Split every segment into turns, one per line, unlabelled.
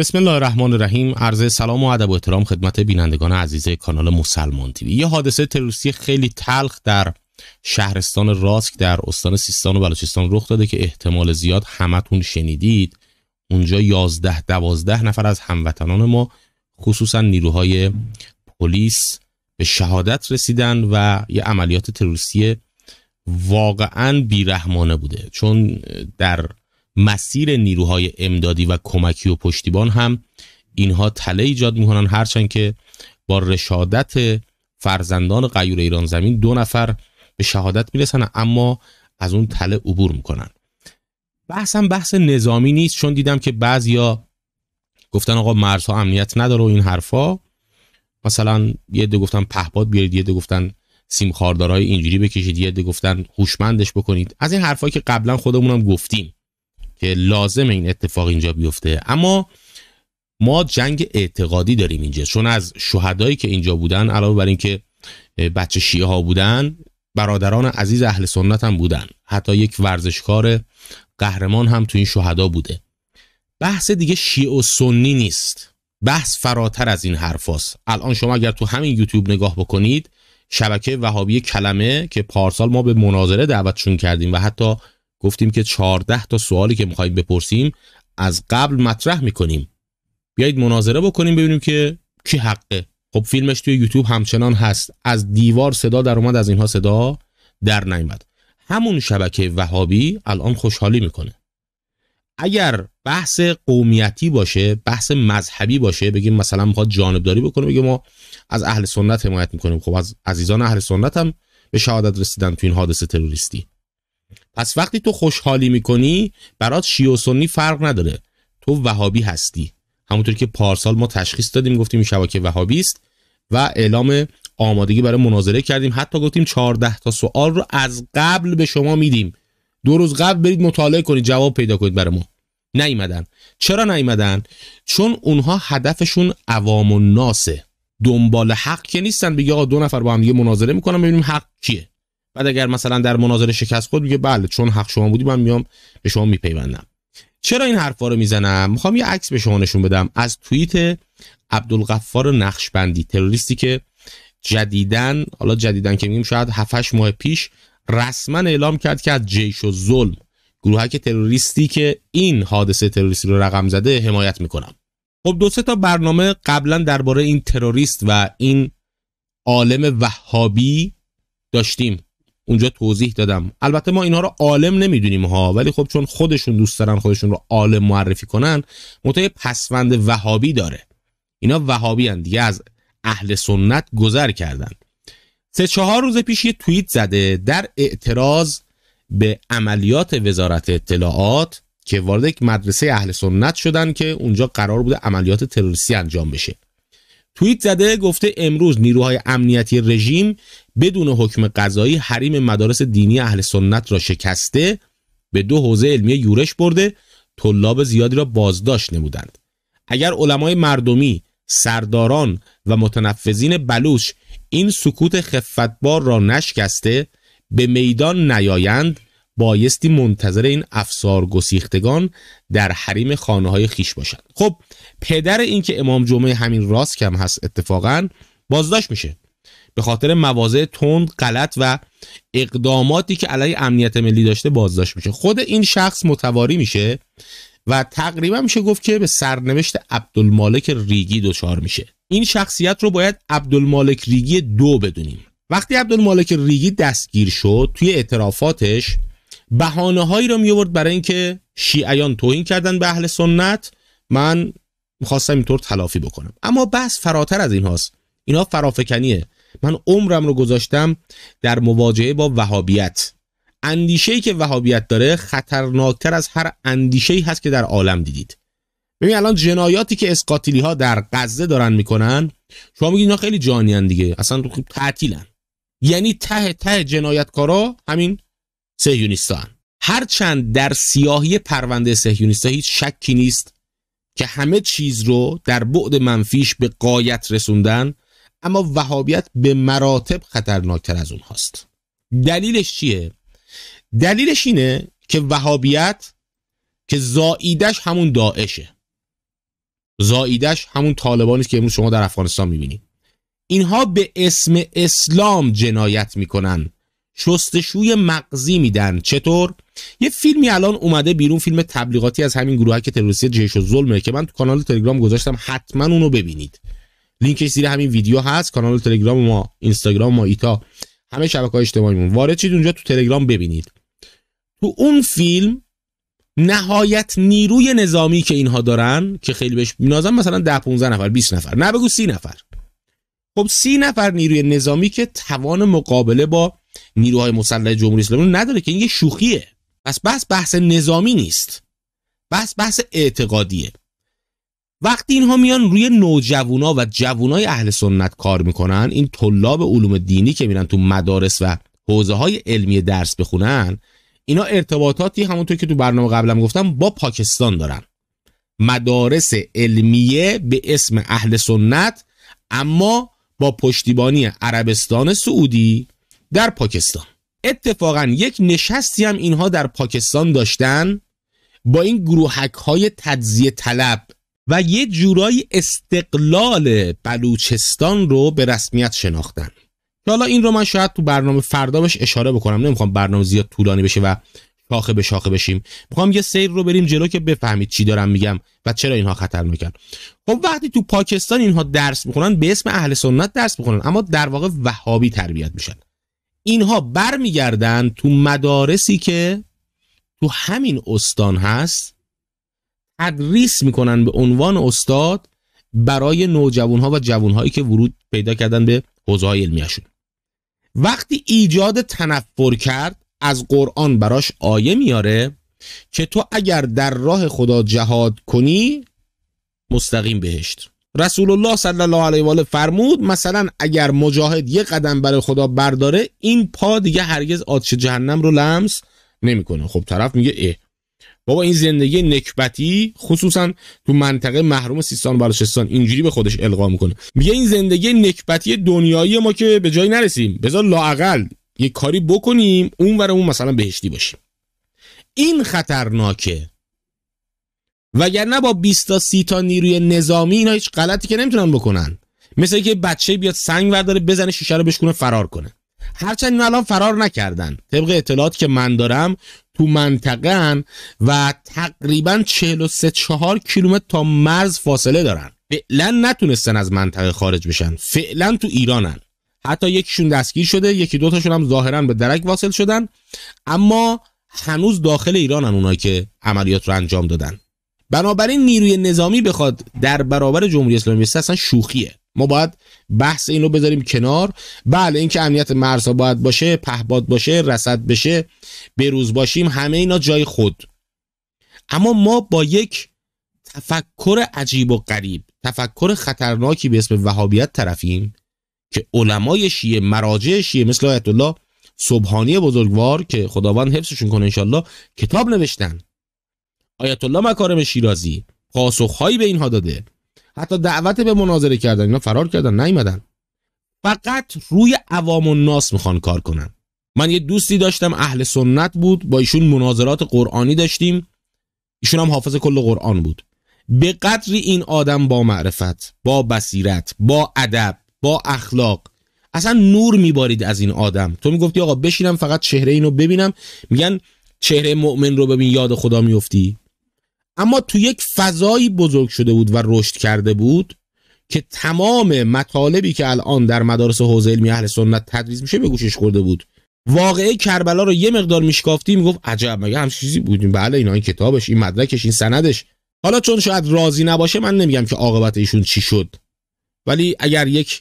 بسم الله الرحمن الرحیم عرض سلام و ادب و احترام خدمت بینندگان عزیز کانال مسلمان تیوی یه حادثه تروریستی خیلی تلخ در شهرستان راسک در استان سیستان و بلوچستان رخ داده که احتمال زیاد همتون شنیدید اونجا 11 دوازده نفر از هموطنان ما خصوصا نیروهای پلیس به شهادت رسیدن و یه عملیات تروریستی واقعا بیرحمانه بوده چون در مسیر نیروهای امدادی و کمکی و پشتیبان هم اینها تله ایجاد میکنن هرچند که با رشادت فرزندان قیور ایران زمین دو نفر به شهادت میرسن اما از اون تله عبور میکنن بحثم بحث نظامی نیست چون دیدم که بعضیا گفتن آقا مرزها امنیت نداره و این حرفا مثلا یه دو گفتن پهپاد بیارید یه دو گفتن سیم خاردارای اینجوری بکشید یه دو گفتن هوشمندش بکنید از این حرفایی که قبلا خودمونم گفتیم که لازم این اتفاق اینجا بیفته اما ما جنگ اعتقادی داریم اینجا چون از شهدایی که اینجا بودن علاوه بر اینکه بچه شیعه ها بودن برادران عزیز اهل سنت هم بودن حتی یک ورزشکار قهرمان هم تو این شهدا بوده بحث دیگه شیعه و سنی نیست بحث فراتر از این حرفاست الان شما اگر تو همین یوتیوب نگاه بکنید شبکه وهابی کلمه که پارسال ما به مناظره دعوتشون کردیم و حتی گفتیم که 14 تا سوالی که میخوایم بپرسیم از قبل مطرح میکنیم بیایید مناظره بکنیم ببینیم که کی حقه خب فیلمش توی یوتیوب همچنان هست از دیوار صدا در اومد از اینها صدا در نیامد همون شبکه وهابی الان خوشحالی میکنه اگر بحث قومیتی باشه بحث مذهبی باشه بگیم مثلا میخواد جانبداری بکنه بگیم ما از اهل سنت حمایت میکنیم خب از عزیزان اهل سنت هم به شهادت رسیدن تو این حادثه تروریستی پس وقتی تو خوشحالی میکنی برات شی و سنی فرق نداره تو وهابی هستی همونطور که پارسال ما تشخیص دادیم گفتیم شبکه وهابی است و اعلام آمادگی برای مناظره کردیم حتی گفتیم 14 تا سوال رو از قبل به شما میدیم دو روز قبل برید مطالعه کنید جواب پیدا کنید برای ما نیمدن چرا نیمدن؟ چون اونها هدفشون عوام و ناسه دنبال حق که نیستن بگه آقا دو نفر با هم دیگه مناظره میکنن ببینیم حق کیه بعد اگر مثلا در مناظره شکست خود میگه بله چون حق شما بودی من میام به شما میپیوندم چرا این حرفا رو میزنم میخوام یه عکس به شما نشون بدم از توییت عبدالغفار نقشبندی تروریستی که جدیدن حالا جدیدن که میگیم شاید 7 ماه پیش رسما اعلام کرد که از جیش و ظلم گروهک تروریستی که این حادثه تروریستی رو رقم زده حمایت میکنم خب دو سه تا برنامه قبلا درباره این تروریست و این عالم وهابی داشتیم اونجا توضیح دادم البته ما اینها رو عالم نمیدونیم ها ولی خب چون خودشون دوست دارن خودشون رو عالم معرفی کنن مط پسوند وهابی داره اینا وهابی هن دیگه از اهل سنت گذر کردن سه چهار روز پیش یه توییت زده در اعتراض به عملیات وزارت اطلاعات که وارد یک مدرسه اهل سنت شدن که اونجا قرار بوده عملیات تروریستی انجام بشه توییت زده گفته امروز نیروهای امنیتی رژیم بدون حکم قضایی حریم مدارس دینی اهل سنت را شکسته به دو حوزه علمی یورش برده طلاب زیادی را بازداشت نمودند اگر علمای مردمی سرداران و متنفذین بلوش این سکوت خفتبار را نشکسته به میدان نیایند بایستی منتظر این افسار گسیختگان در حریم خانه های خیش باشند خب پدر این که امام جمعه همین راست کم هست اتفاقا بازداشت میشه به خاطر مواضع تند غلط و اقداماتی که علیه امنیت ملی داشته بازداشت میشه خود این شخص متواری میشه و تقریبا میشه گفت که به سرنوشت عبدالمالک ریگی دچار میشه این شخصیت رو باید عبدالمالک ریگی دو بدونیم وقتی عبدالمالک ریگی دستگیر شد توی اعترافاتش بهانه هایی رو میورد برای اینکه شیعیان توهین کردن به اهل سنت من میخواستم اینطور تلافی بکنم اما بحث فراتر از این هاست اینا فرافکنیه من عمرم رو گذاشتم در مواجهه با وهابیت اندیشه‌ای که وهابیت داره خطرناکتر از هر ای هست که در عالم دیدید ببین الان جنایاتی که اسقاطیلی ها در غزه دارن میکنن شما میگید اینا خیلی جانیان دیگه اصلا خب تعطیلن یعنی ته ته جنایتکارا همین سهیونیستا هرچند در سیاهی پرونده سهیونیستا هیچ شکی نیست که همه چیز رو در بعد منفیش به قایت رسوندن اما وهابیت به مراتب خطرناکتر از اون هاست دلیلش چیه؟ دلیلش اینه که وهابیت که زاییدش همون داعشه زاییدش همون طالبانی که امروز شما در افغانستان میبینید اینها به اسم اسلام جنایت میکنن شستشوی مغزی میدن چطور یه فیلمی الان اومده بیرون فیلم تبلیغاتی از همین که تروریستی جهش و ظلمه که من تو کانال تلگرام گذاشتم حتما اونو ببینید لینکش زیر همین ویدیو هست کانال تلگرام ما اینستاگرام ما ایتا همه شبکه های اجتماعیمون وارد شید اونجا تو تلگرام ببینید تو اون فیلم نهایت نیروی نظامی که اینها دارن که خیلی بهش نازم مثلا 10 15 نفر 20 نفر نه بگو 30 نفر خب 30 نفر نیروی نظامی که توان مقابله با نیروهای مسلح جمهوری اسلامی نداره که این یه شوخیه پس بس بحث نظامی نیست بس بحث اعتقادیه وقتی اینها میان روی نوجوانا و جوانای اهل سنت کار میکنن این طلاب علوم دینی که میرن تو مدارس و حوزه های علمی درس بخونن اینا ارتباطاتی همونطور که تو برنامه قبلم گفتم با پاکستان دارن مدارس علمیه به اسم اهل سنت اما با پشتیبانی عربستان سعودی در پاکستان اتفاقا یک نشستی هم اینها در پاکستان داشتن با این گروهک های تجزیه طلب و یه جورای استقلال بلوچستان رو به رسمیت شناختن حالا این رو من شاید تو برنامه فردا بهش اشاره بکنم نمیخوام برنامه زیاد طولانی بشه و شاخه به شاخه بشیم میخوام یه سیر رو بریم جلو که بفهمید چی دارم میگم و چرا اینها میکن خب وقتی تو پاکستان اینها درس میخونن به اسم اهل سنت درس میخونن اما در واقع وهابی تربیت میشن اینها برمیگردن تو مدارسی که تو همین استان هست تدریس میکنن به عنوان استاد برای نوجوانها و جوانهایی که ورود پیدا کردن به حوزه علمیشون وقتی ایجاد تنفر کرد از قرآن براش آیه میاره که تو اگر در راه خدا جهاد کنی مستقیم بهشت رسول الله صلی الله علیه و آله فرمود مثلا اگر مجاهد یه قدم برای خدا برداره این پا دیگه هرگز آتش جهنم رو لمس نمیکنه خب طرف میگه اه بابا این زندگی نکبتی خصوصا تو منطقه محروم سیستان و بلوچستان اینجوری به خودش القا میکنه میگه این زندگی نکبتی دنیایی ما که به جایی نرسیم بذار لاعقل یه کاری بکنیم اون اون مثلا بهشتی باشیم این خطرناکه وگرنه با 20 تا 30 تا نیروی نظامی اینا هیچ غلطی که نمیتونن بکنن مثل که بچه بیاد سنگ ورداره بزنه شیشه رو بشکونه فرار کنه هرچند اینا الان فرار نکردن طبق اطلاعاتی که من دارم تو منطقه و تقریبا 43 4 کیلومتر تا مرز فاصله دارن فعلا نتونستن از منطقه خارج بشن فعلا تو ایرانن حتی یکیشون دستگیر شده یکی دوتاشون هم ظاهرا به درک واصل شدن اما هنوز داخل ایرانن اونایی که عملیات رو انجام دادن بنابراین نیروی نظامی بخواد در برابر جمهوری اسلامی بسته اصلا شوخیه ما باید بحث اینو بذاریم کنار بله اینکه امنیت مرزها باید باشه پهباد باشه رصد بشه بروز باشیم همه اینا جای خود اما ما با یک تفکر عجیب و غریب تفکر خطرناکی به اسم وهابیت طرفیم که علمای شیعه مراجع شیعه مثل آیت الله صبحانی بزرگوار که خداوند حفظشون کنه انشالله کتاب نوشتن آیت الله مکارم شیرازی پاسخهایی به اینها داده حتی دعوت به مناظره کردن اینا فرار کردن نیومدن فقط روی عوام و ناس میخوان کار کنن من یه دوستی داشتم اهل سنت بود با ایشون مناظرات قرآنی داشتیم ایشون هم حافظ کل قرآن بود به قدری این آدم با معرفت با بصیرت با ادب با اخلاق اصلا نور میبارید از این آدم تو میگفتی آقا بشینم فقط چهره اینو ببینم میگن چهره مؤمن رو ببین یاد خدا میفتی اما تو یک فضایی بزرگ شده بود و رشد کرده بود که تمام مطالبی که الان در مدارس حوزه علمی اهل سنت تدریس میشه به گوشش خورده بود واقعه کربلا رو یه مقدار میشکافتی میگفت عجب مگه هم چیزی بودیم بله اینا این کتابش این مدرکش این سندش حالا چون شاید راضی نباشه من نمیگم که عاقبت ایشون چی شد ولی اگر یک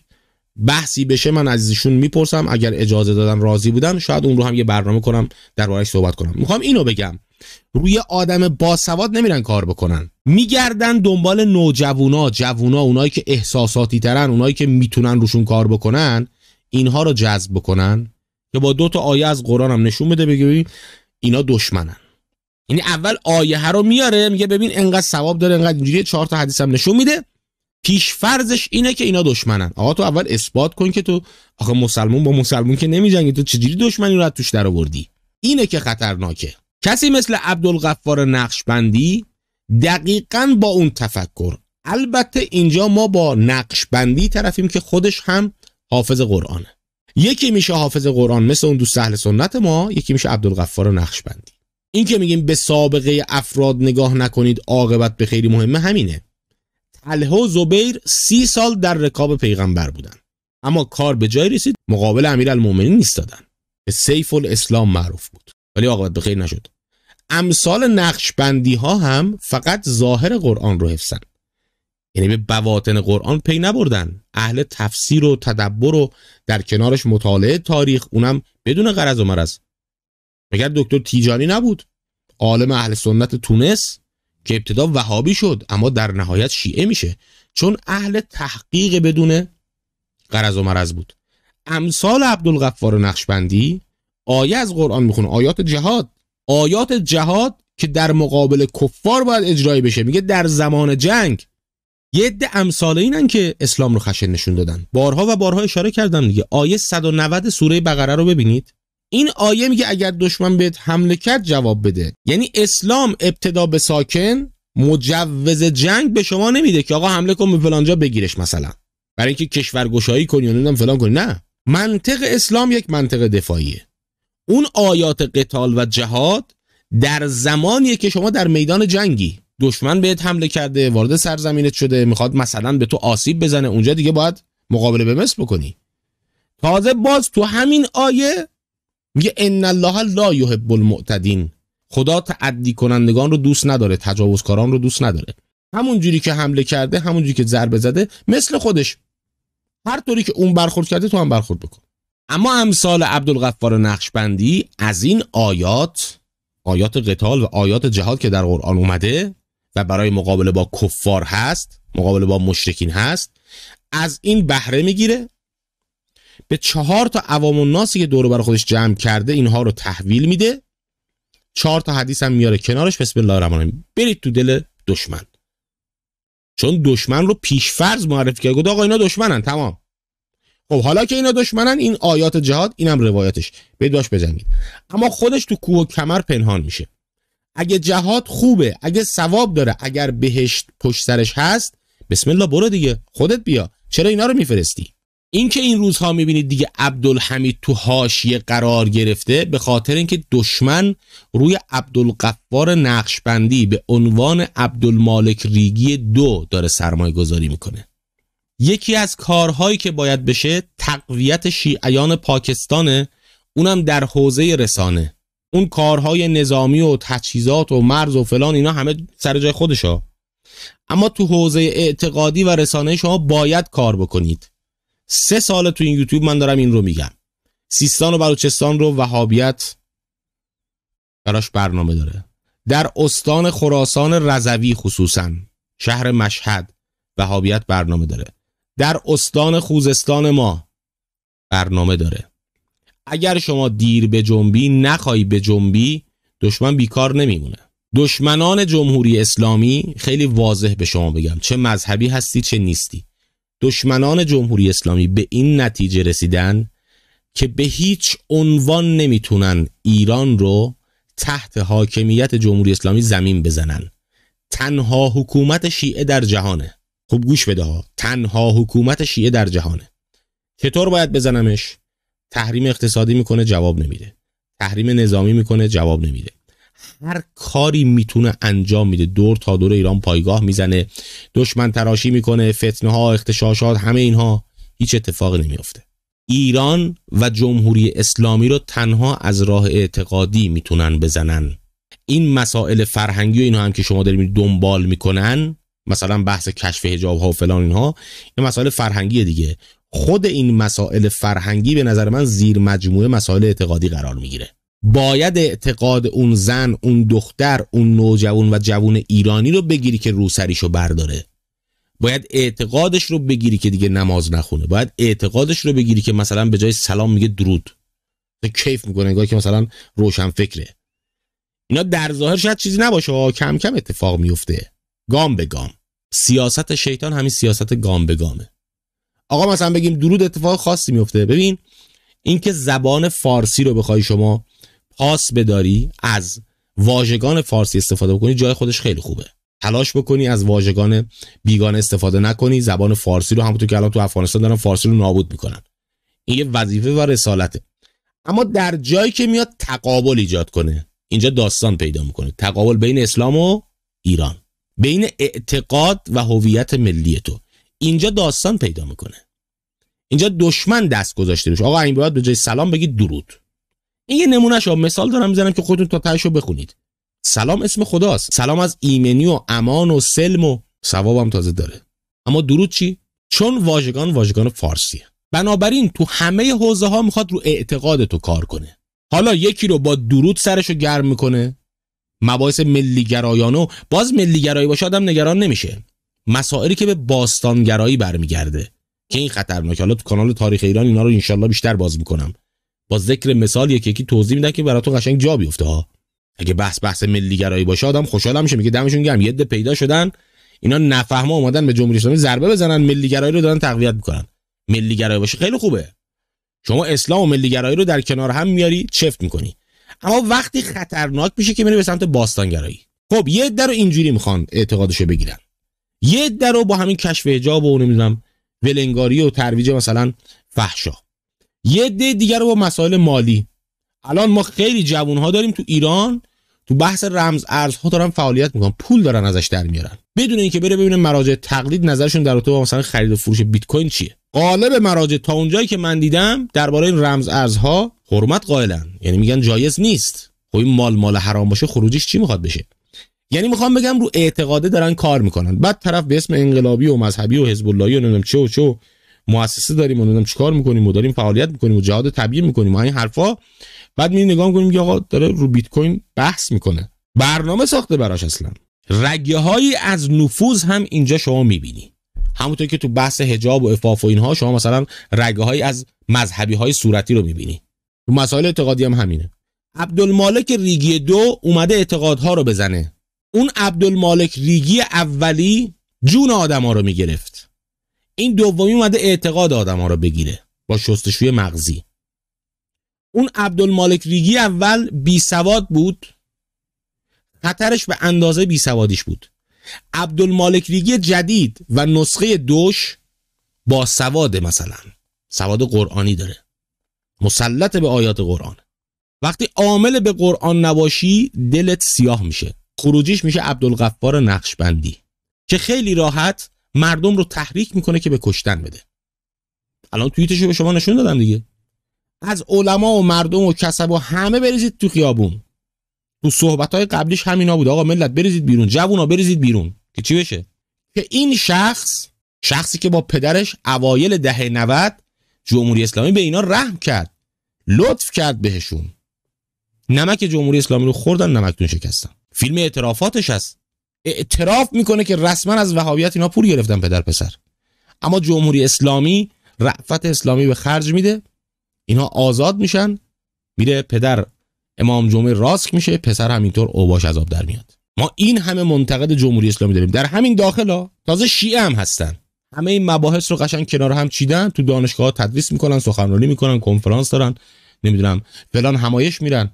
بحثی بشه من از ایشون میپرسم اگر اجازه دادن راضی بودن شاید اون رو هم یه برنامه کنم دربارش صحبت کنم میخوام اینو بگم روی آدم باسواد نمیرن کار بکنن میگردن دنبال نوجوونا جوونا اونایی که احساساتی ترن اونایی که میتونن روشون کار بکنن اینها رو جذب بکنن که با دو تا آیه از قرآن هم نشون بده بگی اینا دشمنن یعنی اول آیه ها رو میاره میگه ببین انقدر ثواب داره انقدر اینجوری چهار تا حدیث هم نشون میده پیش فرضش اینه که اینا دشمنن آقا تو اول اثبات کن که تو آخه مسلمون با مسلمون که نمیجنگی تو چجوری دشمنی رو از توش درآوردی اینه که خطرناکه کسی مثل عبدالغفار نقشبندی دقیقا با اون تفکر البته اینجا ما با نقشبندی طرفیم که خودش هم حافظ قرآنه یکی میشه حافظ قرآن مثل اون دوست اهل سنت ما یکی میشه عبدالغفار نقشبندی این که میگیم به سابقه افراد نگاه نکنید عاقبت به خیلی مهمه همینه تله و زبیر سی سال در رکاب پیغمبر بودن اما کار به جای رسید مقابل المومنین نیستادن به سیف الاسلام معروف بود ولی عاقبت به خیر نشد امثال بندی ها هم فقط ظاهر قرآن رو حفظن یعنی به بواطن قرآن پی نبردن اهل تفسیر و تدبر و در کنارش مطالعه تاریخ اونم بدون قرض و مرض مگر دکتر تیجانی نبود عالم اهل سنت تونس که ابتدا وهابی شد اما در نهایت شیعه میشه چون اهل تحقیق بدون قرض و مرض بود امثال عبدالغفار نقشبندی آیه از قرآن میخونه آیات جهاد آیات جهاد که در مقابل کفار باید اجرایی بشه میگه در زمان جنگ یه ده امثال اینن که اسلام رو خشن نشون دادن بارها و بارها اشاره کردم دیگه آیه 190 سوره بقره رو ببینید این آیه میگه اگر دشمن بهت حمله کرد جواب بده یعنی اسلام ابتدا به ساکن مجوز جنگ به شما نمیده که آقا حمله کن به فلانجا بگیرش مثلا برای اینکه گشایی کنی و فلان کنی نه منطق اسلام یک منطق دفاعیه اون آیات قتال و جهاد در زمانیه که شما در میدان جنگی دشمن بهت حمله کرده وارد سرزمینت شده میخواد مثلا به تو آسیب بزنه اونجا دیگه باید مقابله به مثل بکنی تازه باز تو همین آیه میگه ان الله لا یحب المعتدین خدا تعدی کنندگان رو دوست نداره تجاوزکاران رو دوست نداره همون جوری که حمله کرده همون جوری که ضربه زده مثل خودش هر طوری که اون برخورد کرده تو هم برخورد بکن اما امثال عبدالغفار نقشبندی از این آیات آیات قتال و آیات جهاد که در قرآن اومده و برای مقابله با کفار هست مقابله با مشرکین هست از این بهره میگیره به چهار تا عوام و ناسی که دور بر خودش جمع کرده اینها رو تحویل میده چهار تا حدیث هم میاره کنارش بسم الله الرحمن الرحیم برید تو دل دشمن چون دشمن رو پیشفرض معرفی کرد آقا اینا دشمنن تمام خب حالا که اینا دشمنن این آیات جهاد اینم روایتش بداش بزنید اما خودش تو کوه و کمر پنهان میشه اگه جهاد خوبه اگه ثواب داره اگر بهشت پشت سرش هست بسم الله برو دیگه خودت بیا چرا اینا رو میفرستی این که این روزها میبینید دیگه عبدالحمید تو حاشیه قرار گرفته به خاطر اینکه دشمن روی عبدالقفار نقشبندی به عنوان عبدالمالک ریگی دو داره سرمایه گذاری میکنه یکی از کارهایی که باید بشه تقویت شیعیان پاکستانه اونم در حوزه رسانه اون کارهای نظامی و تجهیزات و مرز و فلان اینا همه سر جای خودشا اما تو حوزه اعتقادی و رسانه شما باید کار بکنید سه سال تو این یوتیوب من دارم این رو میگم سیستان و بلوچستان رو وهابیت براش برنامه داره در استان خراسان رضوی خصوصا شهر مشهد وهابیت برنامه داره در استان خوزستان ما برنامه داره اگر شما دیر به جنبی نخوای به جنبی دشمن بیکار نمیمونه دشمنان جمهوری اسلامی خیلی واضح به شما بگم چه مذهبی هستی چه نیستی دشمنان جمهوری اسلامی به این نتیجه رسیدن که به هیچ عنوان نمیتونن ایران رو تحت حاکمیت جمهوری اسلامی زمین بزنن تنها حکومت شیعه در جهانه خوب گوش بده ها تنها حکومت شیعه در جهانه چطور باید بزنمش تحریم اقتصادی میکنه جواب نمیده تحریم نظامی میکنه جواب نمیده هر کاری میتونه انجام میده دور تا دور ایران پایگاه میزنه دشمن تراشی میکنه فتنه ها اختشاشات همه اینها هیچ اتفاقی نمیافته ایران و جمهوری اسلامی رو تنها از راه اعتقادی میتونن بزنن این مسائل فرهنگی و اینها هم که شما دارین دنبال میکنن مثلا بحث کشف حجاب ها و فلان اینها این مسائل فرهنگی دیگه خود این مسائل فرهنگی به نظر من زیر مجموعه مسائل اعتقادی قرار میگیره باید اعتقاد اون زن اون دختر اون نوجوان و جوون ایرانی رو بگیری که روسریشو برداره باید اعتقادش رو بگیری که دیگه نماز نخونه باید اعتقادش رو بگیری که مثلا به جای سلام میگه درود کیف میکنه انگار که مثلا روشن فکره اینا در ظاهر شاید چیزی نباشه کم کم اتفاق میفته گام به گام سیاست شیطان همین سیاست گام به گامه آقا مثلا بگیم درود اتفاق خاصی میفته ببین اینکه زبان فارسی رو بخوای شما پاس بداری از واژگان فارسی استفاده بکنی جای خودش خیلی خوبه تلاش بکنی از واژگان بیگانه استفاده نکنی زبان فارسی رو همونطور که الان تو افغانستان دارن فارسی رو نابود میکنن این یه وظیفه و رسالته اما در جایی که میاد تقابل ایجاد کنه اینجا داستان پیدا میکنه تقابل بین اسلام و ایران بین اعتقاد و هویت ملی تو اینجا داستان پیدا میکنه اینجا دشمن دست گذاشته روش آقا این باید به جای سلام بگید درود این یه نمونهش مثال دارم میزنم که خودتون تا تهش رو بخونید سلام اسم خداست سلام از ایمنی و امان و سلم و ثوابم تازه داره اما درود چی چون واژگان واژگان فارسیه بنابراین تو همه حوزه ها میخواد رو اعتقاد تو کار کنه حالا یکی رو با درود رو گرم میکنه مباحث ملیگرایانه و باز ملیگرایی باشه آدم نگران نمیشه مسائلی که به باستانگرایی برمیگرده که این خطرناک حالا تو کانال تاریخ ایران اینا رو انشالله بیشتر باز میکنم با ذکر مثال یکی یکی توضیح میدن که براتون قشنگ جا بیفته ها اگه بحث بحث ملیگرایی باشه آدم خوشحالم میشه میگه دمشون گرم یه پیدا شدن اینا نفهمه اومدن به جمهوری اسلامی ضربه بزنن ملیگرایی رو دارن تقویت میکنن ملیگرایی باشه خیلی خوبه شما اسلام و ملیگرایی رو در کنار هم میاری چفت میکنی اما وقتی خطرناک میشه که میره به سمت باستانگرایی خب یه در رو اینجوری میخوان اعتقادشو بگیرن یه در رو با همین کشف حجاب و نمیدونم ولنگاری و ترویج مثلا فحشا یه ده دیگر رو با مسائل مالی الان ما خیلی جوانها داریم تو ایران تو بحث رمز ارزها دارن فعالیت میکنن پول دارن ازش در میارن بدون اینکه بره ببینه مراجع تقلید نظرشون در رابطه با مثلا خرید و فروش بیت کوین چیه قالب مراجع تا اونجایی که من دیدم درباره این رمز ارزها حرمت قائلن یعنی میگن جایز نیست خب این مال مال حرام باشه خروجش چی میخواد بشه یعنی میخوام بگم رو اعتقاده دارن کار میکنن بعد طرف به اسم انقلابی و مذهبی و حزب اللهی و نمیدونم چه و چه مؤسسه داریم و نمیدونم چیکار میکنیم و داریم فعالیت میکنیم و جهاد تبیین میکنیم و این حرفا بعد می نگاه میکنیم که آقا داره رو بیت کوین بحث میکنه برنامه ساخته براش اصلا رگه هایی از نفوذ هم اینجا شما میبینی همونطور که تو بحث حجاب و افاف و اینها شما مثلا رگه هایی از مذهبی های صورتی رو میبینی تو مسائل اعتقادی هم همینه عبدالمالک ریگی دو اومده اعتقادها رو بزنه اون عبدالمالک ریگی اولی جون آدما رو میگرفت این دومی اومده اعتقاد آدما رو بگیره با شستشوی مغزی اون عبدالمالک ریگی اول بی سواد بود خطرش به اندازه بی سوادیش بود عبدالمالک ریگی جدید و نسخه دوش با سواد مثلا سواد قرآنی داره مسلط به آیات قرآن وقتی عامل به قرآن نباشی دلت سیاه میشه خروجیش میشه عبدالغفار نقشبندی که خیلی راحت مردم رو تحریک میکنه که به کشتن بده الان توییتش رو به شما نشون دادم دیگه از علما و مردم و کسب و همه بریزید تو خیابون تو صحبت های قبلیش همینا بود آقا ملت بریزید بیرون جوونا بریزید بیرون که چی بشه که این شخص شخصی که با پدرش اوایل دهه 90 جمهوری اسلامی به اینا رحم کرد لطف کرد بهشون نمک جمهوری اسلامی رو خوردن نمکتون شکستن فیلم اعترافاتش هست اعتراف میکنه که رسما از وهابیت اینا پول گرفتن پدر پسر اما جمهوری اسلامی رعفت اسلامی به خرج میده اینا آزاد میشن میره پدر امام جمعه راسک میشه پسر همینطور اوباش عذاب در میاد ما این همه منتقد جمهوری اسلامی داریم در همین داخل ها تازه شیعه هم هستن همه این مباحث رو قشنگ کنار هم چیدن تو دانشگاه ها تدریس میکنن سخنرانی میکنن کنفرانس دارن نمیدونم فلان همایش میرن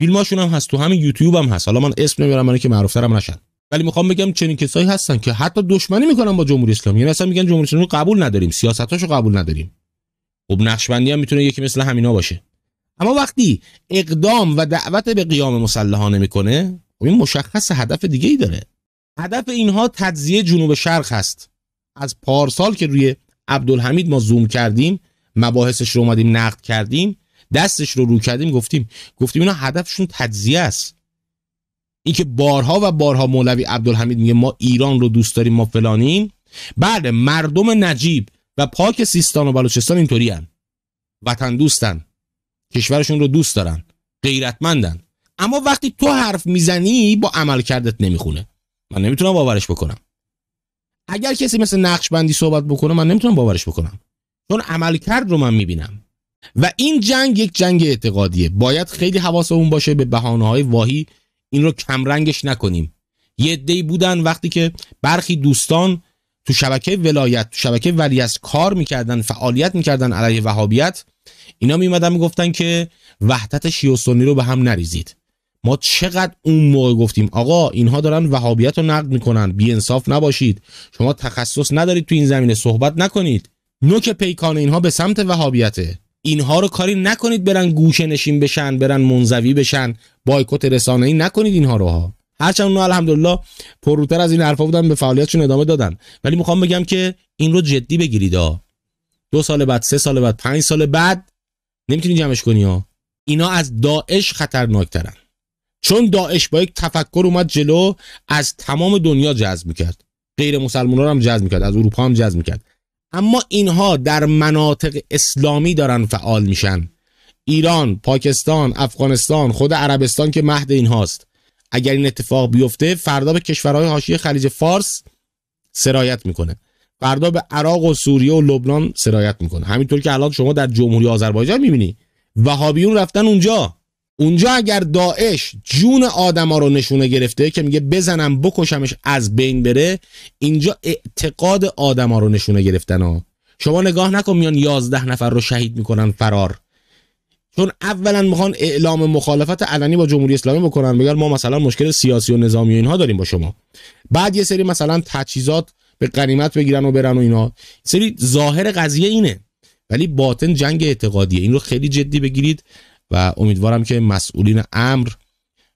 فیلماشون هم هست تو همین یوتیوب هم هست حالا من اسم نمیبرم من که ترم نشن ولی میخوام بگم چنین کسایی هستن که حتی دشمنی میکنن با جمهوری اسلامی یعنی اصلا میگن جمهوری اسلامی قبول نداریم سیاستاشو قبول نداریم خب نقشبندی هم میتونه یکی مثل همینا باشه اما وقتی اقدام و دعوت به قیام مسلحانه میکنه خب این مشخص هدف دیگه ای داره هدف اینها تجزیه جنوب شرق هست از پارسال که روی عبدالحمید ما زوم کردیم مباحثش رو اومدیم نقد کردیم دستش رو رو کردیم گفتیم گفتیم اینا هدفشون تجزیه است اینکه بارها و بارها مولوی عبدالحمید میگه ما ایران رو دوست داریم ما فلانیم بله مردم نجیب و پاک سیستان و بلوچستان اینطوری وطن دوستن کشورشون رو دوست دارن غیرتمندن اما وقتی تو حرف میزنی با عمل کردت نمیخونه من نمیتونم باورش بکنم اگر کسی مثل نقش بندی صحبت بکنه من نمیتونم باورش بکنم چون عملکرد رو من میبینم و این جنگ یک جنگ اعتقادیه باید خیلی حواسمون باشه به بحانه های واهی این رو کمرنگش نکنیم یه دی بودن وقتی که برخی دوستان تو شبکه ولایت تو شبکه از کار میکردن فعالیت میکردن علیه وهابیت اینا میمدن میگفتن که وحدت شیعه سنی رو به هم نریزید ما چقدر اون موقع گفتیم آقا اینها دارن وهابیت رو نقد میکنن بی انصاف نباشید شما تخصص ندارید تو این زمینه صحبت نکنید نوک پیکان اینها به سمت وهابیته اینها رو کاری نکنید برن گوشه نشین بشن برن منزوی بشن بایکوت رسانه ای نکنید اینها رو ها هرچند اونها الحمدلله پروتر از این حرفا بودن به فعالیتشون ادامه دادن ولی میخوام بگم که این رو جدی بگیرید ها دو سال بعد سه سال بعد پنج سال بعد نمیتونید جمعش کنی ها اینا از داعش خطرناکترن چون داعش با یک تفکر اومد جلو از تمام دنیا جذب میکرد غیر مسلمان هم جذب میکرد از اروپا هم جذب میکرد اما اینها در مناطق اسلامی دارن فعال میشن ایران، پاکستان، افغانستان، خود عربستان که مهد اینهاست اگر این اتفاق بیفته فردا به کشورهای حاشیه خلیج فارس سرایت میکنه فردا به عراق و سوریه و لبنان سرایت میکنه همینطور که الان شما در جمهوری آذربایجان میبینی وهابیون رفتن اونجا اونجا اگر داعش جون آدما رو نشونه گرفته که میگه بزنم بکشمش از بین بره اینجا اعتقاد آدما رو نشونه گرفتن ها شما نگاه نکن میان یازده نفر رو شهید میکنن فرار چون اولا میخوان اعلام مخالفت علنی با جمهوری اسلامی بکنن بگن ما مثلا مشکل سیاسی و نظامی و اینها داریم با شما بعد یه سری مثلا تجهیزات به قنیمت بگیرن و برن و اینا سری ظاهر قضیه اینه ولی باطن جنگ اعتقادیه این رو خیلی جدی بگیرید و امیدوارم که مسئولین امر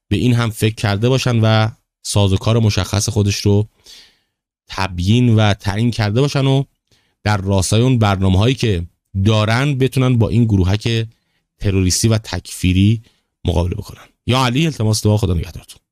به این هم فکر کرده باشن و سازوکار مشخص خودش رو تبیین و تعیین کرده باشن و در راستای اون برنامه هایی که دارن بتونن با این گروهک تروریستی و تکفیری مقابله بکنن یا علی التماس دعا خدا نگهدارتون